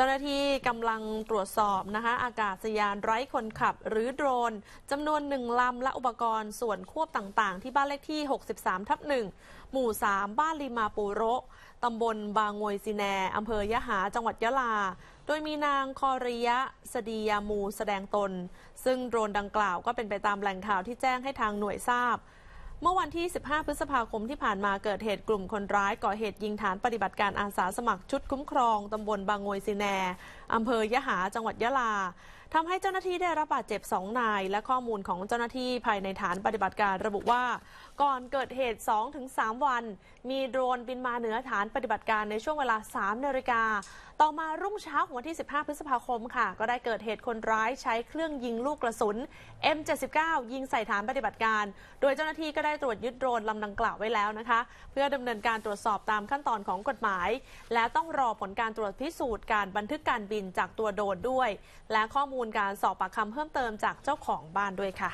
เจ้าหน้าที่กำลังตรวจสอบนะคะอากาศยานไร้คนขับหรือโดรนจำนวนหนึ่งลำและอุปกรณ์ส่วนควบต่างๆ ที่บ้านเลขที่ 63ทับหนึ่งหมู่ 3 บ้านลีมาปูโรตำบลบางงวยซีแนอำเภอยะหาจังหวัดยะลา โดยมีนางคอริยะสดียามูแสดงตน ซึ่งโดรนดังกล่าวก็เป็นไปตามแหล่งข่าวที่แจ้งให้ทางหน่วยทราบเมื่อวันที่ 15 พฤษภาคมที่ผ่านมาเกิดเหตุกลุ่มคนร้ายก่อเหตุยิงฐานปฏิบัติการอาสาสมัครชุดคุ้มครอง ตำบลบางงวยซีแนอำเภอยะหาจังหวัดยะลาทำให้เจ้าหน้าที่ได้รับบาดเจ็บ2 นาย และข้อมูลของเจ้าหน้าที่ภายในฐานปฏิบัติการระบุว่า ก่อนเกิดเหตุ 2-3 วัน มีโดรนบินมาเหนือฐานปฏิบัติการในช่วงเวลา3นาฬิกาต่อมารุ่งเช้าของวันที่ 15 พฤษภาคมค่ะ ก็ได้เกิดเหตุคนร้ายใช้เครื่องยิงลูกกระสุน M79 ยิงใส่ฐานปฏิบัติการ โดยเจ้าหน้าที่ก็ได้ตรวจยึดโดรนลำดังกล่าวไว้แล้วนะคะ เพื่อดำเนินการตรวจสอบตามขั้นตอนของกฎหมาย และต้องรอผลการตรวจพิสูจน์การบันทึกการบินจากตัวโดรนด้วย และข้อมูลมูลการสอบปากคำเพิ่มเติมจากเจ้าของบ้านด้วยค่ะ